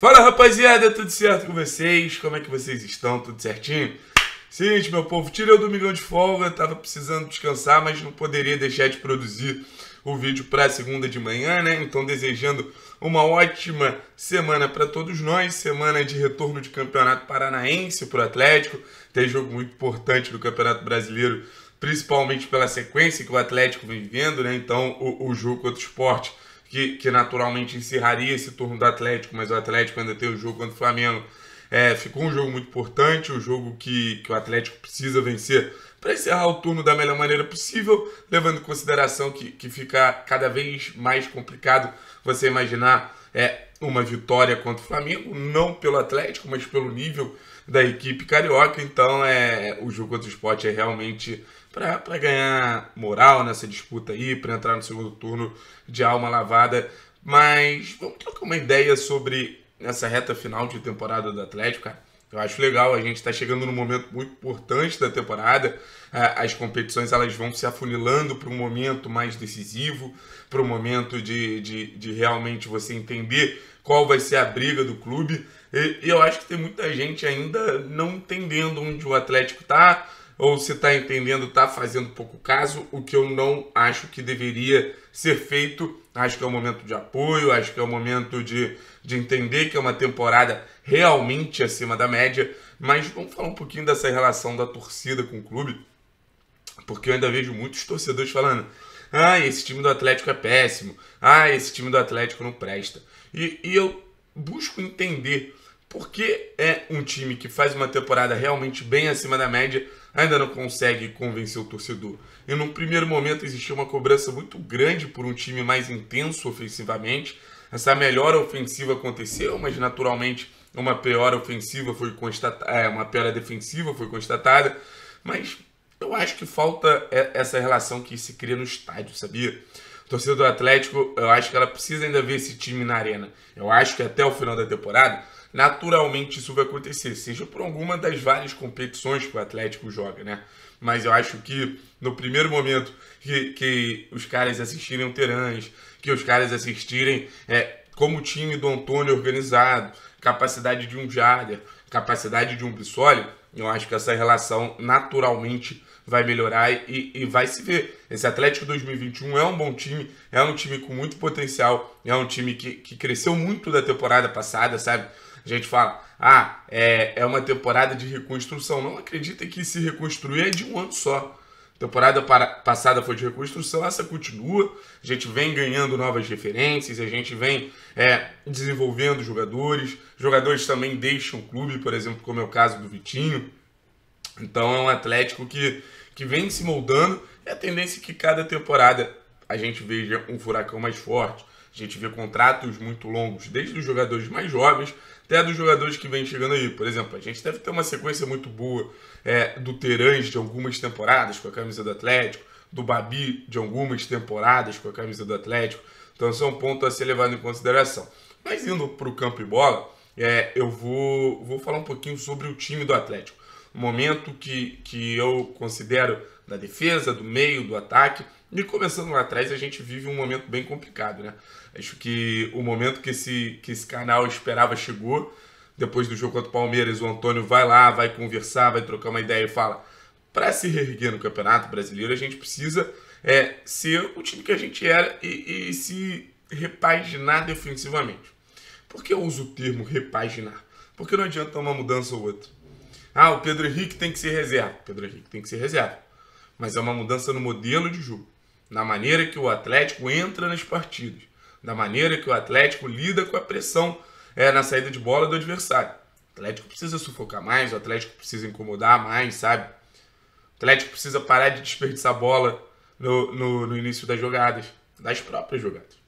Fala rapaziada, tudo certo com vocês? Como é que vocês estão? Tudo certinho? Seguinte, meu povo, tirei o domingão de folga, tava precisando descansar, mas não poderia deixar de produzir o vídeo para segunda de manhã, né? Então, desejando uma ótima semana para todos nós, semana de retorno de Campeonato Paranaense para o Atlético. Tem jogo muito importante do Campeonato Brasileiro, principalmente pela sequência que o Atlético vem vivendo, né? Então, o, o jogo contra o esporte que, que naturalmente encerraria esse turno do Atlético, mas o Atlético ainda tem o jogo contra o Flamengo. É, ficou um jogo muito importante, um jogo que, que o Atlético precisa vencer para encerrar o turno da melhor maneira possível, levando em consideração que, que fica cada vez mais complicado você imaginar é, uma vitória contra o Flamengo, não pelo Atlético, mas pelo nível da equipe carioca. Então é o jogo contra o esporte é realmente para ganhar moral nessa disputa aí, para entrar no segundo turno de alma lavada. Mas vamos trocar uma ideia sobre essa reta final de temporada do Atlético, cara. Eu acho legal, a gente está chegando num momento muito importante da temporada. É, as competições elas vão se afunilando para um momento mais decisivo, para um momento de, de, de, realmente você entender qual vai ser a briga do clube. E, eu acho que tem muita gente ainda não entendendo onde o Atlético está, ou se está entendendo, está fazendo pouco caso, o que eu não acho que deveria ser feito. Acho que é o um momento de apoio, acho que é o um momento de, de entender que é uma temporada realmente acima da média. Mas vamos falar um pouquinho dessa relação da torcida com o clube, porque eu ainda vejo muitos torcedores falando: ah, esse time do Atlético é péssimo, ah, esse time do Atlético não presta. E, e eu busco entender por que é um time que faz uma temporada realmente bem acima da média ainda não consegue convencer o torcedor. E num primeiro momento existiu uma cobrança muito grande por um time mais intenso ofensivamente. Essa melhora ofensiva aconteceu, mas naturalmente uma piora ofensiva foi constatada, é, uma piora defensiva foi constatada, mas eu acho que falta é, essa relação que se cria no estádio, sabia? torcedor torcida do Atlético, eu acho que ela precisa ainda ver esse time na arena. Eu acho que até o final da temporada, naturalmente isso vai acontecer, seja por alguma das várias competições que o Atlético joga, né? Mas eu acho que no primeiro momento que, que os caras assistirem o Terãs, que os caras assistirem é, como o time do Antônio é organizado, capacidade de um Jarder, capacidade de um Bissoli, eu acho que essa relação naturalmente vai melhorar e, e, vai se ver. Esse Atlético 2021 é um bom time, é um time com muito potencial, é um time que, que cresceu muito da temporada passada, sabe? A gente fala, ah, é, é uma temporada de reconstrução. Não acredita que se reconstruir é de um ano só. Temporada para, passada foi de reconstrução, essa continua. A gente vem ganhando novas referências, a gente vem é, desenvolvendo jogadores. Jogadores também deixam o clube, por exemplo, como é o caso do Vitinho. Então é um Atlético que, que vem se moldando. É a tendência que cada temporada a gente veja um furacão mais forte. A gente vê contratos muito longos, desde os jogadores mais jovens até dos jogadores que vêm chegando aí. Por exemplo, a gente deve ter uma sequência muito boa é, do Terãs de algumas temporadas com a camisa do Atlético, do Babi de algumas temporadas com a camisa do Atlético. Então, são é um ponto a ser levado em consideração. Mas indo para o campo e bola, é, eu vou, vou falar um pouquinho sobre o time do Atlético. momento que, que eu considero da defesa, do meio, do ataque e começando lá atrás, a gente vive um momento bem complicado, né? Acho que o momento que esse, que esse canal esperava chegou. Depois do jogo contra o Palmeiras, o Antônio vai lá, vai conversar, vai trocar uma ideia e fala: para se reerguer no Campeonato Brasileiro, a gente precisa é, ser o time que a gente era e, e se repaginar defensivamente. Por que eu uso o termo repaginar? Porque não adianta uma mudança ou outra. Ah, o Pedro Henrique tem que ser reserva. Pedro Henrique tem que ser reserva. Mas é uma mudança no modelo de jogo na maneira que o Atlético entra nas partidas, da maneira que o Atlético lida com a pressão é, na saída de bola do adversário. O Atlético precisa sufocar mais, o Atlético precisa incomodar mais, sabe? O Atlético precisa parar de desperdiçar bola no, no, no início das jogadas, das próprias jogadas.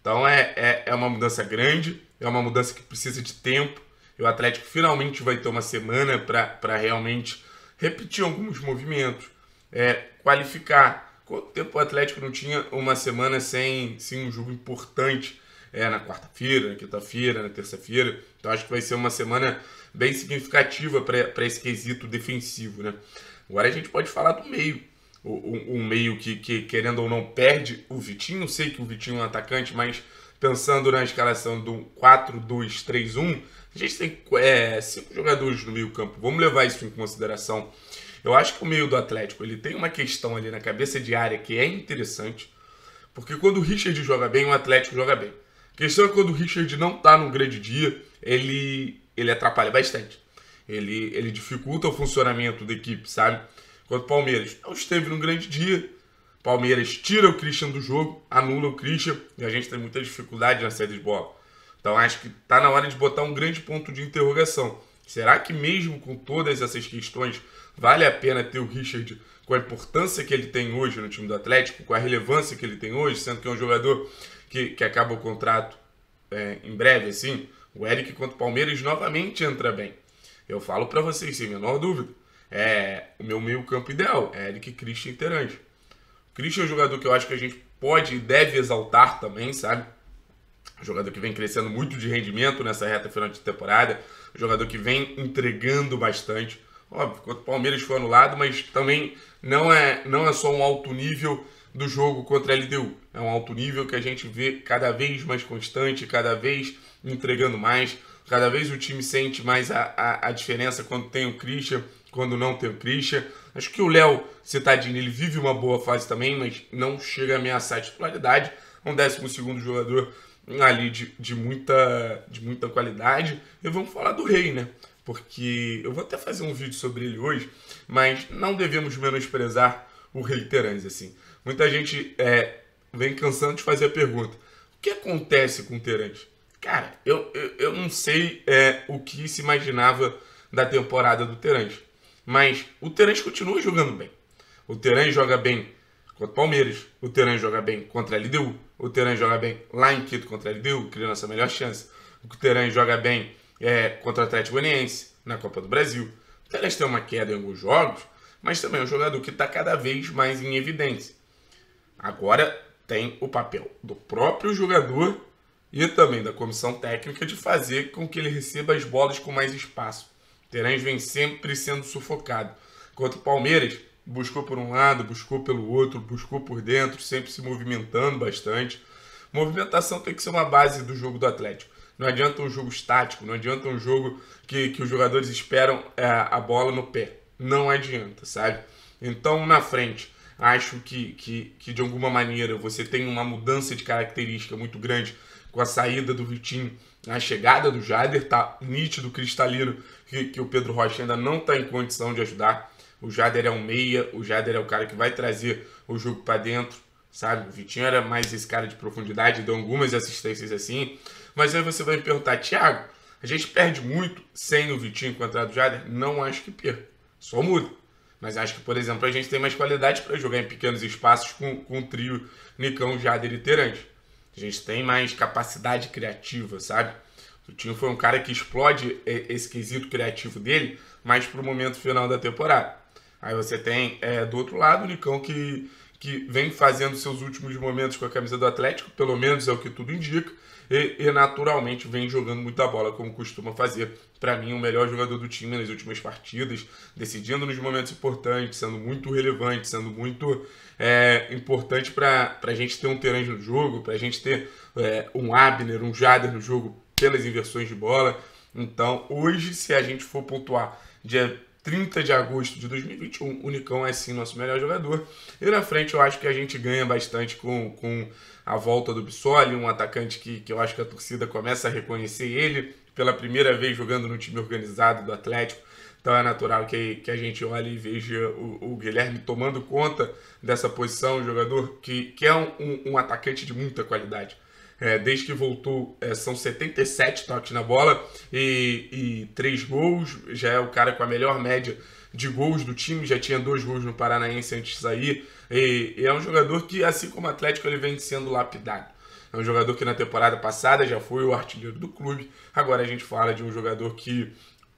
Então é, é, é uma mudança grande, é uma mudança que precisa de tempo. E o Atlético finalmente vai ter uma semana para realmente repetir alguns movimentos, é, qualificar Quanto tempo o Atlético não tinha uma semana sem, sem um jogo importante? É, na quarta-feira, na quinta-feira, na terça-feira. Então acho que vai ser uma semana bem significativa para esse quesito defensivo. Né? Agora a gente pode falar do meio. O, o, o meio que, que, querendo ou não, perde o Vitinho. Sei que o Vitinho é um atacante, mas pensando na escalação do 4-2-3-1, a gente tem é, cinco jogadores no meio-campo. Vamos levar isso em consideração. Eu acho que o meio do Atlético ele tem uma questão ali na cabeça de área que é interessante, porque quando o Richard joga bem, o Atlético joga bem. A questão é quando o Richard não está num grande dia, ele, ele atrapalha bastante. Ele, ele dificulta o funcionamento da equipe, sabe? Enquanto o Palmeiras não esteve num grande dia, Palmeiras tira o Christian do jogo, anula o Christian e a gente tem muita dificuldade na saída de bola. Então acho que está na hora de botar um grande ponto de interrogação. Será que mesmo com todas essas questões Vale a pena ter o Richard com a importância que ele tem hoje no time do Atlético, com a relevância que ele tem hoje, sendo que é um jogador que, que acaba o contrato é, em breve, assim. O Eric contra o Palmeiras novamente entra bem. Eu falo para vocês, sem a menor dúvida. É, o meu meio-campo ideal é Eric, Christian interante Christian é um jogador que eu acho que a gente pode e deve exaltar também, sabe? Um jogador que vem crescendo muito de rendimento nessa reta final de temporada, um jogador que vem entregando bastante, Óbvio, contra o Palmeiras foi anulado, mas também não é, não é só um alto nível do jogo contra a LDU. É um alto nível que a gente vê cada vez mais constante, cada vez entregando mais, cada vez o time sente mais a, a, a diferença quando tem o Christian, quando não tem o Christian. Acho que o Léo Citadini ele vive uma boa fase também, mas não chega a ameaçar a titularidade. É um 12 jogador ali de, de, muita, de muita qualidade. E vamos falar do Rei, né? porque eu vou até fazer um vídeo sobre ele hoje, mas não devemos menosprezar o rei Terãs, assim. Muita gente é, vem cansando de fazer a pergunta, o que acontece com o Terãs? Cara, eu, eu, eu, não sei é, o que se imaginava da temporada do Terãs, mas o Terãs continua jogando bem. O Terãs joga bem contra o Palmeiras, o Terãs joga bem contra a LDU, o Terãs joga bem lá em Quito contra a LDU, criando essa melhor chance. O Terãs joga bem é, contra o Atlético Goianiense, na Copa do Brasil. O Teles tem uma queda em alguns jogos, mas também é um jogador que está cada vez mais em evidência. Agora tem o papel do próprio jogador e também da comissão técnica de fazer com que ele receba as bolas com mais espaço. Terãs vem sempre sendo sufocado. Enquanto o Palmeiras buscou por um lado, buscou pelo outro, buscou por dentro, sempre se movimentando bastante. Movimentação tem que ser uma base do jogo do Atlético. Não adianta um jogo estático, não adianta um jogo que, que os jogadores esperam é, a bola no pé. Não adianta, sabe? Então, na frente, acho que, que, que de alguma maneira você tem uma mudança de característica muito grande com a saída do Vitinho, a chegada do Jader, tá nítido, cristalino, que, que o Pedro Rocha ainda não está em condição de ajudar. O Jader é um meia, o Jader é o cara que vai trazer o jogo para dentro, sabe? O Vitinho era mais esse cara de profundidade, deu algumas assistências assim. Mas aí você vai me perguntar, Thiago, a gente perde muito sem o Vitinho contrato o Jader? Não acho que perca. Só muda. Mas acho que, por exemplo, a gente tem mais qualidade para jogar em pequenos espaços com, com o trio Nicão, Jader e Terante. A gente tem mais capacidade criativa, sabe? O Vitinho foi um cara que explode é, esse quesito criativo dele, mas para o momento final da temporada. Aí você tem é, do outro lado o Nicão que, que vem fazendo seus últimos momentos com a camisa do Atlético, pelo menos é o que tudo indica, e, e naturalmente vem jogando muita bola, como costuma fazer. Para mim, o melhor jogador do time nas últimas partidas, decidindo nos momentos importantes, sendo muito relevante, sendo muito é, importante para a gente ter um Terence no jogo, para a gente ter é, um Abner, um Jader no jogo pelas inversões de bola. Então, hoje, se a gente for pontuar de 30 de agosto de 2021, o Nicão é sim nosso melhor jogador. E na frente eu acho que a gente ganha bastante com, com a volta do Bissoli, um atacante que, que eu acho que a torcida começa a reconhecer ele pela primeira vez jogando no time organizado do Atlético. Então é natural que, que a gente olhe e veja o, o Guilherme tomando conta dessa posição, um jogador que, que é um, um atacante de muita qualidade. É, desde que voltou, é, são 77 toques na bola e, e três gols. Já é o cara com a melhor média de gols do time, já tinha dois gols no Paranaense antes de sair. E, e é um jogador que, assim como o Atlético, ele vem sendo lapidado. É um jogador que na temporada passada já foi o artilheiro do clube. Agora a gente fala de um jogador que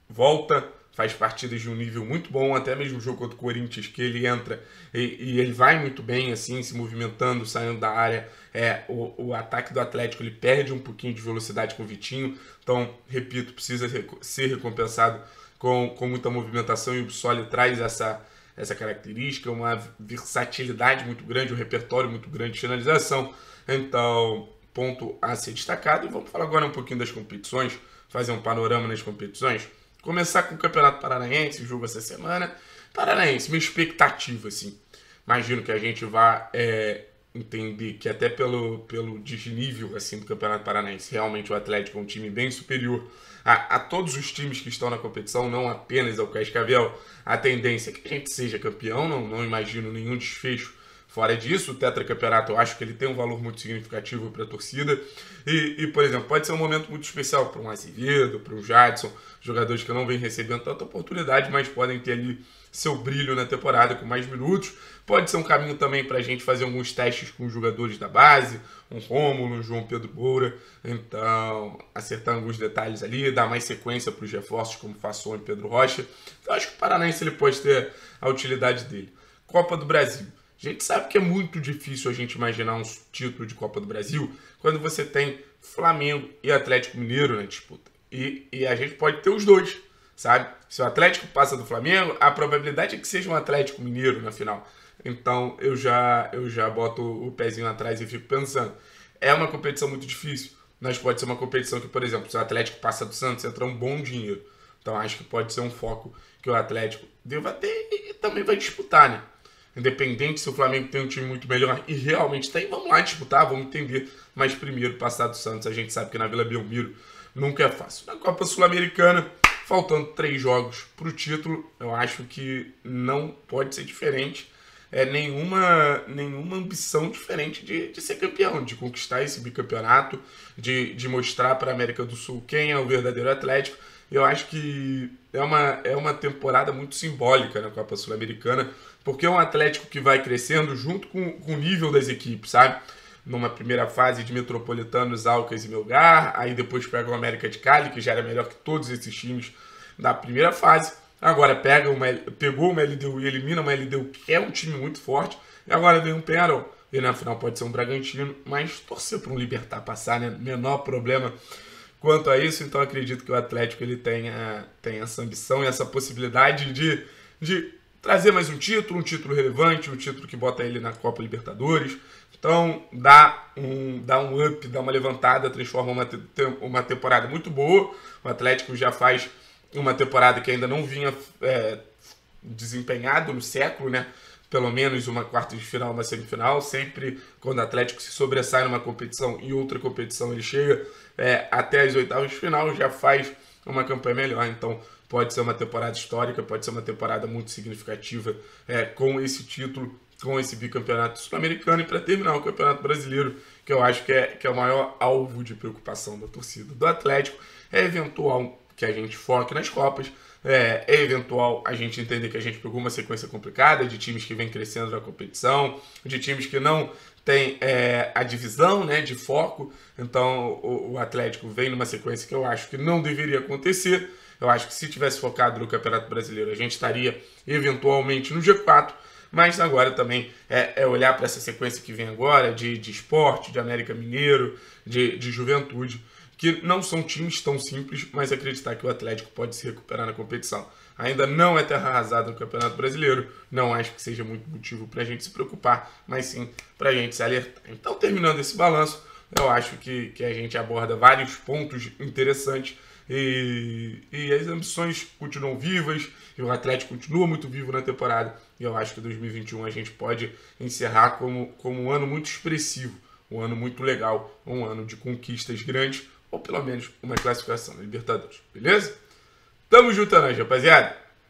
volta faz partidas de um nível muito bom, até mesmo o jogo contra o Corinthians, que ele entra e, e ele vai muito bem, assim, se movimentando, saindo da área. É, o, o, ataque do Atlético ele perde um pouquinho de velocidade com o Vitinho, então, repito, precisa ser recompensado com, com muita movimentação e o Bissoli traz essa, essa característica, uma versatilidade muito grande, um repertório muito grande de finalização. Então, ponto a ser destacado. E vamos falar agora um pouquinho das competições, fazer um panorama nas competições. Começar com o Campeonato Paranaense, jogo essa semana. Paranaense, minha expectativa, assim. Imagino que a gente vá é, entender que até pelo, pelo desnível assim, do Campeonato Paranaense, realmente o Atlético é um time bem superior a, a todos os times que estão na competição, não apenas ao Cascavel. A tendência é que a gente seja campeão, não, não imagino nenhum desfecho Fora disso, o tetracampeonato eu acho que ele tem um valor muito significativo para a torcida. E, e, por exemplo, pode ser um momento muito especial para um Azevedo, para um Jadson, jogadores que não vêm recebendo tanta oportunidade, mas podem ter ali seu brilho na temporada com mais minutos. Pode ser um caminho também para a gente fazer alguns testes com os jogadores da base, um Rômulo, um João Pedro Moura. Então, acertar alguns detalhes ali, dar mais sequência para os reforços, como Fasson e Pedro Rocha. Então, acho que o Paranaense ele pode ter a utilidade dele. Copa do Brasil. A gente sabe que é muito difícil a gente imaginar um título de Copa do Brasil quando você tem Flamengo e Atlético Mineiro na né, disputa. Tipo, e, e a gente pode ter os dois, sabe? Se o Atlético passa do Flamengo, a probabilidade é que seja um Atlético Mineiro na final. Então eu já, eu já boto o pezinho atrás e fico pensando. É uma competição muito difícil, mas pode ser uma competição que, por exemplo, se o Atlético passa do Santos, entra um bom dinheiro. Então acho que pode ser um foco que o Atlético deva ter e também vai disputar, né? Independente se o Flamengo tem um time muito melhor e realmente tem, tá vamos lá disputar, vamos entender. Mas primeiro, passar do Santos, a gente sabe que na Vila Belmiro nunca é fácil. Na Copa Sul-Americana, faltando três jogos para o título, eu acho que não pode ser diferente. É nenhuma, nenhuma ambição diferente de, de ser campeão, de conquistar esse bicampeonato, de, de mostrar para a América do Sul quem é o verdadeiro Atlético. Eu acho que é uma, é uma temporada muito simbólica na Copa Sul-Americana, porque é um Atlético que vai crescendo junto com, com o nível das equipes, sabe? Numa primeira fase de Metropolitanos, Alcas e Melgar, aí depois pega o América de Cali, que já era melhor que todos esses times da primeira fase. Agora pega uma, pegou uma LDU e elimina uma LDU, que é um time muito forte, e agora vem um Penarol. E na final pode ser um Bragantino, mas torcer para um Libertar passar, né? Menor problema quanto a isso, então acredito que o Atlético ele tenha, tenha essa ambição e essa possibilidade de, de trazer mais um título, um título relevante, um título que bota ele na Copa Libertadores. Então dá um, dá um up, dá uma levantada, transforma uma, uma temporada muito boa. O Atlético já faz uma temporada que ainda não vinha é, desempenhado no século, né? pelo menos uma quarta de final, uma semifinal. Sempre quando o Atlético se sobressai numa competição e outra competição ele chega é, até as oitavas de final, já faz uma campanha melhor. Então pode ser uma temporada histórica, pode ser uma temporada muito significativa é, com esse título, com esse bicampeonato sul-americano e para terminar o Campeonato Brasileiro, que eu acho que é, que é o maior alvo de preocupação da torcida do Atlético, é eventual que a gente foque nas Copas é, é, eventual a gente entender que a gente pegou uma sequência complicada de times que vem crescendo na competição, de times que não tem é, a divisão né, de foco. Então o, o, Atlético vem numa sequência que eu acho que não deveria acontecer. Eu acho que se tivesse focado no Campeonato Brasileiro, a gente estaria eventualmente no G4. Mas agora também é, é olhar para essa sequência que vem agora de, de esporte, de América Mineiro, de, de juventude que não são times tão simples, mas acreditar que o Atlético pode se recuperar na competição. Ainda não é terra arrasada no Campeonato Brasileiro, não acho que seja muito motivo para a gente se preocupar, mas sim para a gente se alertar. Então, terminando esse balanço, eu acho que, que a gente aborda vários pontos interessantes e, e as ambições continuam vivas e o Atlético continua muito vivo na temporada. E eu acho que 2021 a gente pode encerrar como, como um ano muito expressivo, um ano muito legal, um ano de conquistas grandes ou pelo menos uma classificação na Libertadores, beleza? Tamo junto, né, rapaziada!